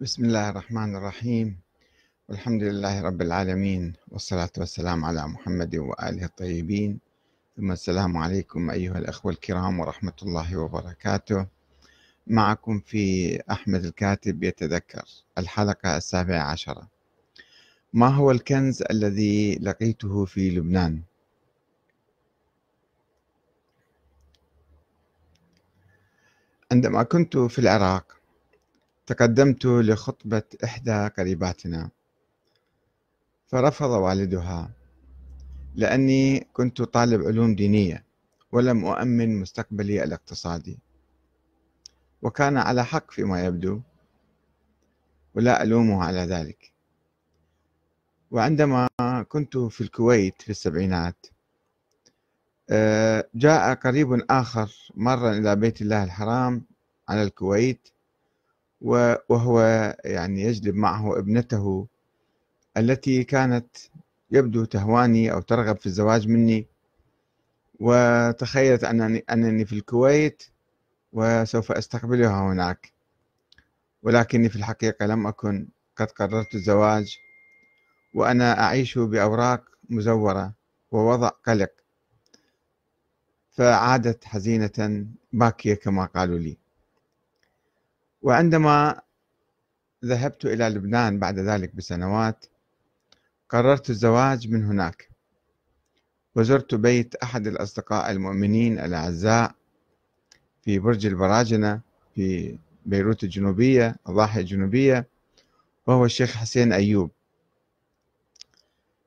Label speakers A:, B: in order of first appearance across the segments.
A: بسم الله الرحمن الرحيم والحمد لله رب العالمين والصلاة والسلام على محمد وآله الطيبين ثم السلام عليكم أيها الأخوة الكرام ورحمة الله وبركاته معكم في أحمد الكاتب يتذكر الحلقة السابعة عشرة ما هو الكنز الذي لقيته في لبنان؟ عندما كنت في العراق تقدمت لخطبة إحدى قريباتنا فرفض والدها لأني كنت طالب علوم دينية ولم أؤمن مستقبلي الاقتصادي وكان على حق فيما يبدو ولا ألومه على ذلك وعندما كنت في الكويت في السبعينات آه، جاء قريب آخر مرة إلى بيت الله الحرام على الكويت وهو يعني يجلب معه ابنته التي كانت يبدو تهواني أو ترغب في الزواج مني وتخيلت أنني, أنني في الكويت وسوف أستقبلها هناك ولكني في الحقيقة لم أكن قد قررت الزواج وأنا أعيش بأوراق مزورة ووضع قلق فعادت حزينة باكية كما قالوا لي وعندما ذهبت إلى لبنان بعد ذلك بسنوات قررت الزواج من هناك وزرت بيت أحد الأصدقاء المؤمنين الأعزاء في برج البراجنة في بيروت الجنوبية الضاحية الجنوبية وهو الشيخ حسين أيوب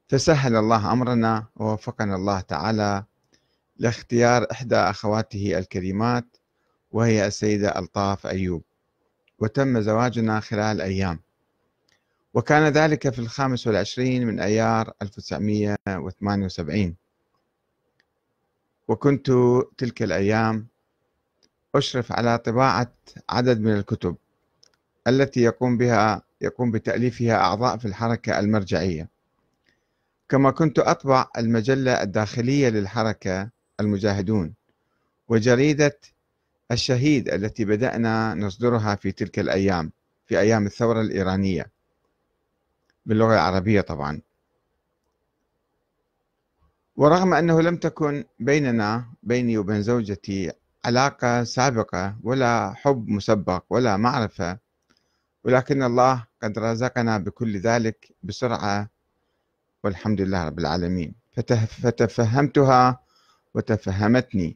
A: فسهل الله أمرنا ووفقنا الله تعالى لاختيار إحدى أخواته الكريمات وهي السيدة ألطاف أيوب وتم زواجنا خلال أيام وكان ذلك في الخامس والعشرين من أيار 1978 وكنت تلك الأيام أشرف على طباعة عدد من الكتب التي يقوم بها يقوم بتأليفها أعضاء في الحركة المرجعية كما كنت أطبع المجلة الداخلية للحركة المجاهدون وجريدة الشهيد التي بدأنا نصدرها في تلك الأيام في أيام الثورة الإيرانية باللغة العربية طبعا ورغم أنه لم تكن بيننا بيني وبين زوجتي علاقة سابقة ولا حب مسبق ولا معرفة ولكن الله قد رزقنا بكل ذلك بسرعة والحمد لله رب العالمين فتفهمتها وتفهمتني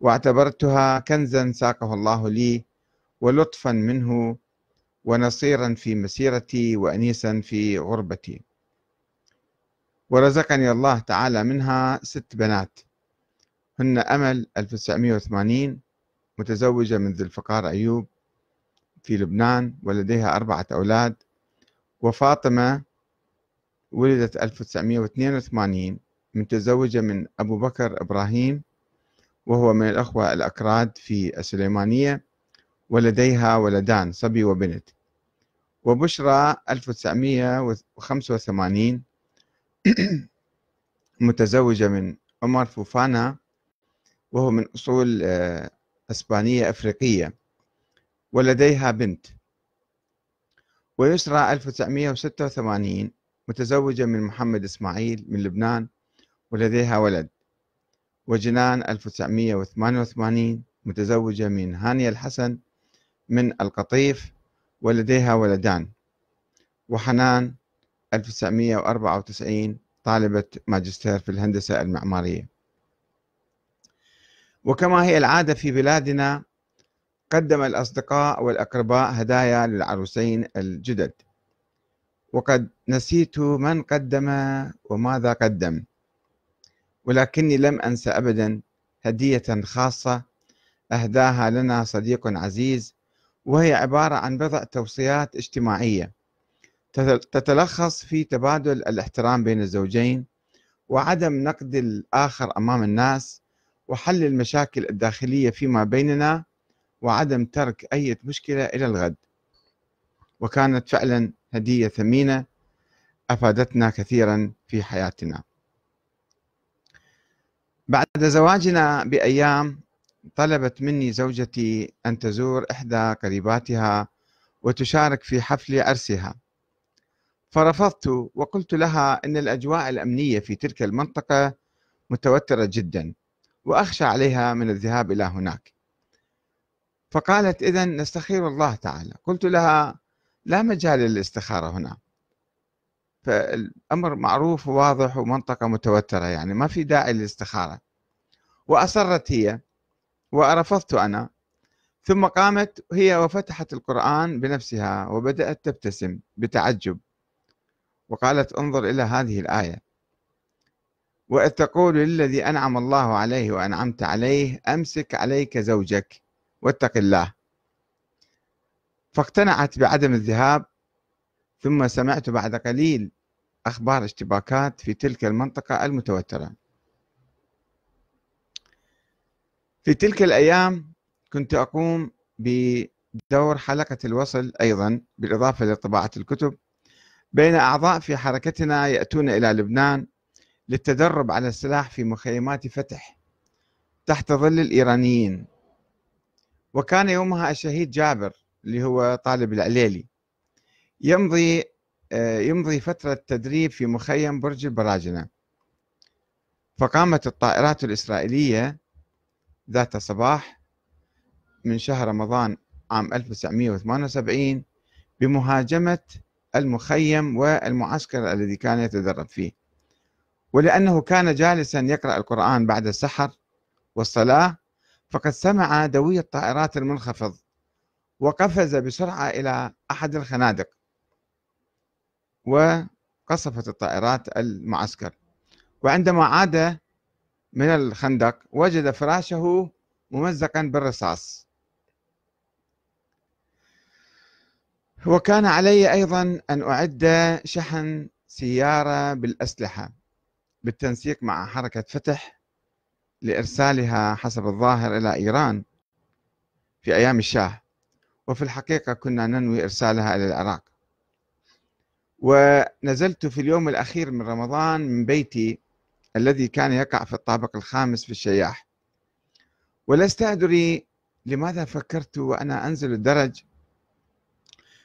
A: واعتبرتها كنزا ساقه الله لي ولطفا منه ونصيرا في مسيرتي وانيسا في غربتي ورزقني الله تعالى منها ست بنات هن امل 1980 متزوجه من ذي الفقار ايوب في لبنان ولديها اربعه اولاد وفاطمه ولدت 1982 متزوجه من ابو بكر ابراهيم وهو من الأخوة الأكراد في السليمانية ولديها ولدان صبي وبنت وبشرى 1985 متزوجة من عمر فوفانا وهو من أصول آه، إسبانية أفريقية ولديها بنت ويسرى 1986 متزوجة من محمد إسماعيل من لبنان ولديها ولد وجنان 1988 متزوجة من هانية الحسن من القطيف ولديها ولدان وحنان 1994 طالبة ماجستير في الهندسة المعمارية وكما هي العادة في بلادنا قدم الأصدقاء والأقرباء هدايا للعروسين الجدد وقد نسيت من قدم وماذا قدم ولكني لم أنسى أبدا هدية خاصة أهداها لنا صديق عزيز وهي عبارة عن بضع توصيات اجتماعية تتلخص في تبادل الاحترام بين الزوجين وعدم نقد الآخر أمام الناس وحل المشاكل الداخلية فيما بيننا وعدم ترك أي مشكلة إلى الغد وكانت فعلا هدية ثمينة أفادتنا كثيرا في حياتنا بعد زواجنا بأيام طلبت مني زوجتي أن تزور إحدى قريباتها وتشارك في حفل عرسها فرفضت وقلت لها أن الأجواء الأمنية في تلك المنطقة متوترة جدا وأخشى عليها من الذهاب إلى هناك فقالت إذن نستخير الله تعالى قلت لها لا مجال للاستخارة هنا فالأمر معروف وواضح ومنطقة متوترة يعني ما في داعي للاستخارة وأصرت هي ورفضت أنا ثم قامت هي وفتحت القرآن بنفسها وبدأت تبتسم بتعجب وقالت انظر إلى هذه الآية وإذ تقول للذي أنعم الله عليه وأنعمت عليه أمسك عليك زوجك واتق الله فاقتنعت بعدم الذهاب ثم سمعت بعد قليل أخبار اشتباكات في تلك المنطقة المتوترة في تلك الأيام كنت أقوم بدور حلقة الوصل أيضا بالإضافة لطباعة الكتب بين أعضاء في حركتنا يأتون إلى لبنان للتدرب على السلاح في مخيمات فتح تحت ظل الإيرانيين وكان يومها الشهيد جابر اللي هو طالب العليلي يمضي آه، يمضي فترة تدريب في مخيم برج البراجنة فقامت الطائرات الإسرائيلية ذات صباح من شهر رمضان عام 1978 بمهاجمة المخيم والمعسكر الذي كان يتدرب فيه ولأنه كان جالسا يقرأ القرآن بعد السحر والصلاة فقد سمع دوي الطائرات المنخفض وقفز بسرعة إلى أحد الخنادق وقصفت الطائرات المعسكر وعندما عاد من الخندق وجد فراشه ممزقا بالرصاص وكان علي أيضا أن أعد شحن سيارة بالأسلحة بالتنسيق مع حركة فتح لإرسالها حسب الظاهر إلى إيران في أيام الشاه وفي الحقيقة كنا ننوي إرسالها إلى العراق ونزلت في اليوم الأخير من رمضان من بيتي الذي كان يقع في الطابق الخامس في الشياح ولست أدري لماذا فكرت وأنا أنزل الدرج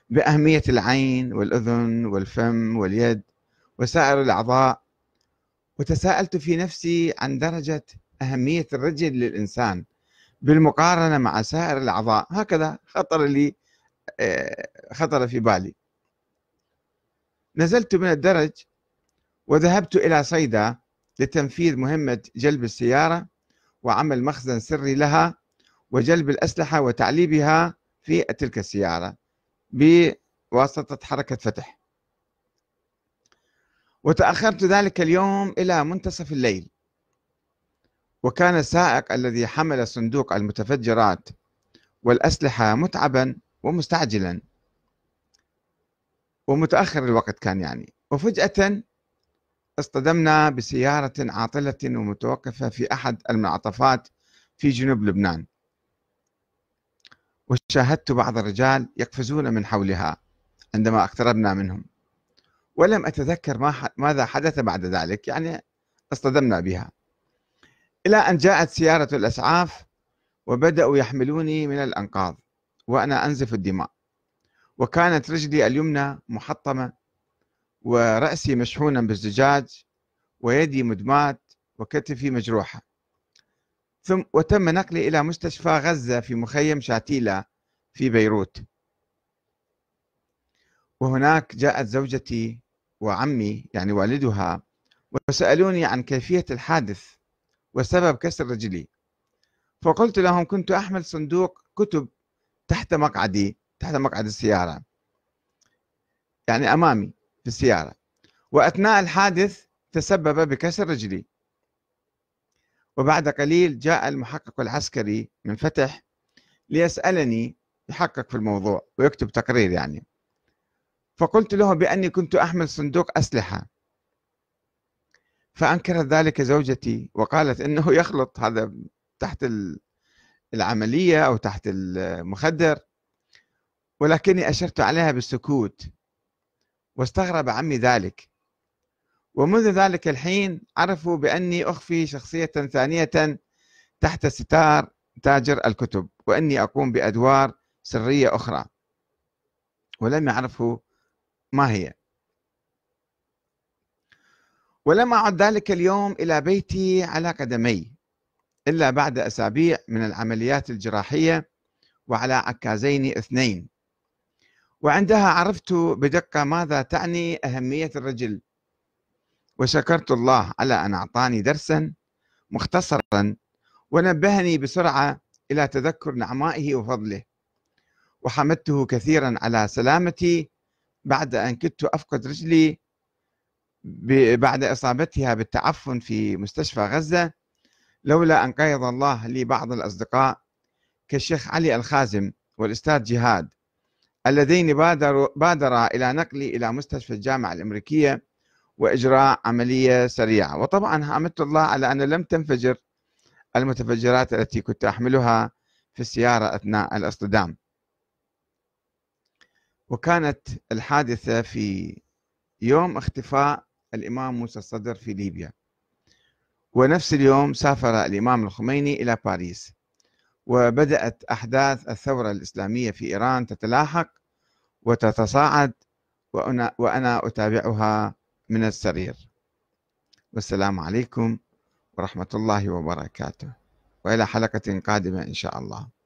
A: بأهمية العين والأذن والفم واليد وسائر الأعضاء وتساءلت في نفسي عن درجة أهمية الرجل للإنسان بالمقارنة مع سائر الأعضاء هكذا خطر لي آه، خطر في بالي نزلت من الدرج وذهبت إلى صيدا لتنفيذ مهمة جلب السيارة وعمل مخزن سري لها وجلب الأسلحة وتعليبها في تلك السيارة بواسطة حركة فتح وتأخرت ذلك اليوم إلى منتصف الليل وكان السائق الذي حمل صندوق المتفجرات والأسلحة متعبا ومستعجلا ومتأخر الوقت كان يعني وفجأة اصطدمنا بسيارة عاطلة ومتوقفة في أحد المنعطفات في جنوب لبنان وشاهدت بعض الرجال يقفزون من حولها عندما اقتربنا منهم ولم أتذكر ما ماذا حدث بعد ذلك يعني اصطدمنا بها إلى أن جاءت سيارة الأسعاف وبدأوا يحملوني من الأنقاض وأنا أنزف الدماء وكانت رجلي اليمنى محطمة ورأسي مشحونا بالزجاج ويدي مدمات وكتفي مجروحة ثم وتم نقلي إلى مستشفى غزة في مخيم شاتيلا في بيروت وهناك جاءت زوجتي وعمي يعني والدها وسألوني عن كيفية الحادث وسبب كسر رجلي فقلت لهم كنت أحمل صندوق كتب تحت مقعدي تحت مقعد السيارة يعني أمامي في السيارة وأثناء الحادث تسبب بكسر رجلي وبعد قليل جاء المحقق العسكري من فتح ليسألني يحقق في الموضوع ويكتب تقرير يعني فقلت له بأني كنت أحمل صندوق أسلحة فأنكرت ذلك زوجتي وقالت أنه يخلط هذا تحت العملية أو تحت المخدر ولكني أشرت عليها بالسكوت واستغرب عمي ذلك ومنذ ذلك الحين عرفوا بأني أخفي شخصية ثانية تحت ستار تاجر الكتب وأني أقوم بأدوار سرية أخرى ولم يعرفوا ما هي ولم أعد ذلك اليوم إلى بيتي على قدمي إلا بعد أسابيع من العمليات الجراحية وعلى عكازين اثنين وعندها عرفت بدقة ماذا تعني أهمية الرجل وشكرت الله على أن أعطاني درسا مختصرا ونبهني بسرعة إلى تذكر نعمائه وفضله وحمدته كثيرا على سلامتي بعد أن كدت أفقد رجلي بعد إصابتها بالتعفن في مستشفى غزة لولا أن قيض الله لي بعض الأصدقاء كالشيخ علي الخازم والأستاذ جهاد اللذين بادروا بادرا إلى نقلي إلى مستشفى الجامعة الأمريكية وإجراء عملية سريعة وطبعا حمدت الله على أن لم تنفجر المتفجرات التي كنت أحملها في السيارة أثناء الاصطدام وكانت الحادثة في يوم اختفاء الإمام موسى الصدر في ليبيا ونفس اليوم سافر الإمام الخميني إلى باريس وبدأت أحداث الثورة الإسلامية في إيران تتلاحق وتتصاعد وأنا, وأنا أتابعها من السرير والسلام عليكم ورحمة الله وبركاته وإلى حلقة قادمة إن شاء الله